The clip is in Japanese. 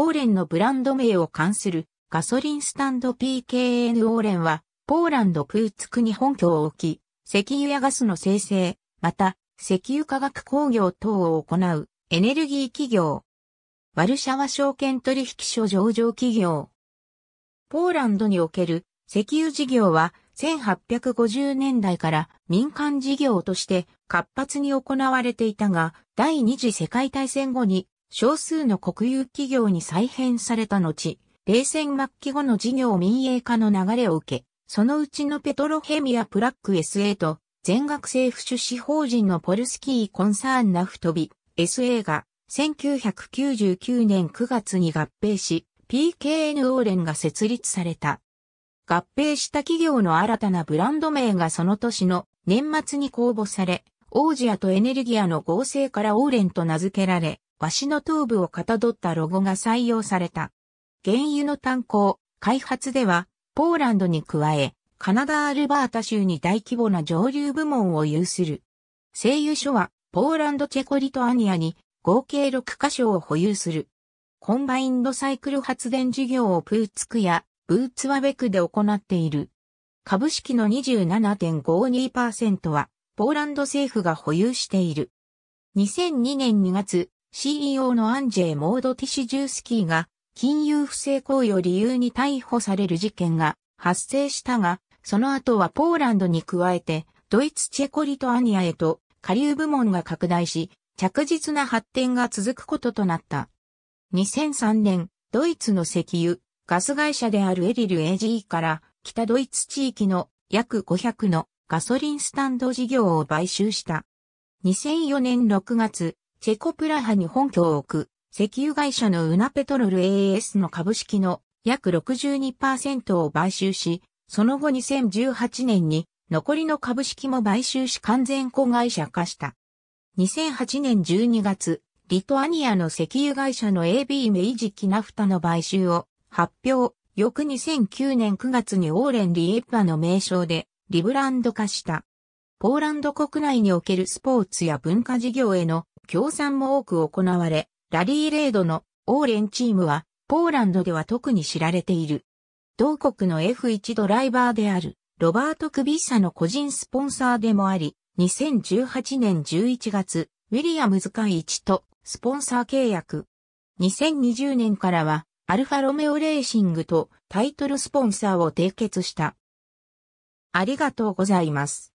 オーレンのブランド名を冠するガソリンスタンド PKN オーレンは、ポーランドプーツクに本拠を置き、石油やガスの生成、また、石油化学工業等を行うエネルギー企業。ワルシャワ証券取引所上場企業。ポーランドにおける石油事業は1850年代から民間事業として活発に行われていたが、第二次世界大戦後に少数の国有企業に再編された後、冷戦末期後の事業民営化の流れを受け、そのうちのペトロヘミアプラック SA と全額政府出資法人のポルスキーコンサーンナフトビ SA が1999年9月に合併し PKNO 連が設立された。合併した企業の新たなブランド名がその年の年末に公募され、オージアとエネルギアの合成からオーレンと名付けられ、和紙の頭部をかたどったロゴが採用された。原油の炭鉱、開発では、ポーランドに加え、カナダ・アルバータ州に大規模な上流部門を有する。製油所は、ポーランド・チェコ・リトアニアに合計6箇所を保有する。コンバインドサイクル発電事業をプーツクやブーツワベクで行っている。株式の27.52%は、ポーランド政府が保有している。2002年2月、CEO のアンジェイ・モードティシジュースキーが金融不正行為を理由に逮捕される事件が発生したが、その後はポーランドに加えて、ドイツチェコリトアニアへと下流部門が拡大し、着実な発展が続くこととなった。2003年、ドイツの石油、ガス会社であるエリル AG から北ドイツ地域の約500のガソリンスタンド事業を買収した。2004年6月、チェコプラハに本拠を置く、石油会社のウナペトロル AS の株式の約62%を買収し、その後2018年に残りの株式も買収し完全子会社化した。2008年12月、リトアニアの石油会社の AB メイジキナフタの買収を発表。翌2009年9月にオーレン・リエッパの名称でリブランド化した。ポーランド国内におけるスポーツや文化事業への協賛も多く行われ、ラリーレードのオーレンチームはポーランドでは特に知られている。同国の F1 ドライバーであるロバート・クビッサの個人スポンサーでもあり、2018年11月、ウィリアムズ会一とスポンサー契約。2020年からはアルファロメオレーシングとタイトルスポンサーを締結した。ありがとうございます。